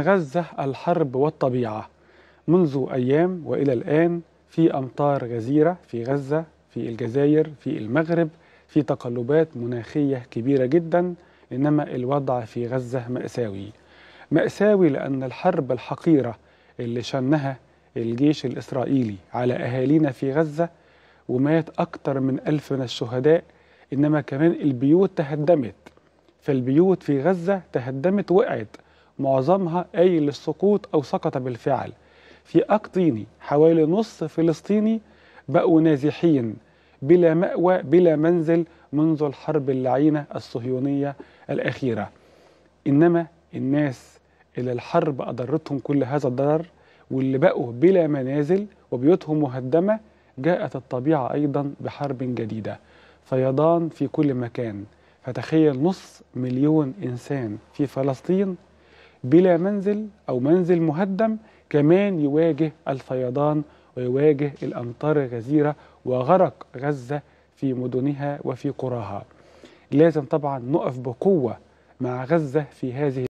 غزة الحرب والطبيعة منذ أيام وإلى الآن في أمطار غزيرة في غزة في الجزائر في المغرب في تقلبات مناخية كبيرة جدا إنما الوضع في غزة مأساوي مأساوي لأن الحرب الحقيرة اللي شنها الجيش الإسرائيلي على أهالينا في غزة ومات أكتر من ألف من الشهداء إنما كمان البيوت تهدمت فالبيوت في غزة تهدمت وقعت معظمها أي للسقوط أو سقط بالفعل في أقطيني حوالي نصف فلسطيني بقوا نازحين بلا مأوى بلا منزل منذ الحرب اللعينة الصهيونية الأخيرة إنما الناس اللي الحرب أضرتهم كل هذا الضرر واللي بقوا بلا منازل وبيوتهم مهدمة جاءت الطبيعة أيضا بحرب جديدة فيضان في كل مكان فتخيل نص مليون إنسان في فلسطين بلا منزل أو منزل مهدم كمان يواجه الفيضان ويواجه الأمطار الغزيرة وغرق غزة في مدنها وفي قراها لازم طبعا نقف بقوة مع غزة في هذه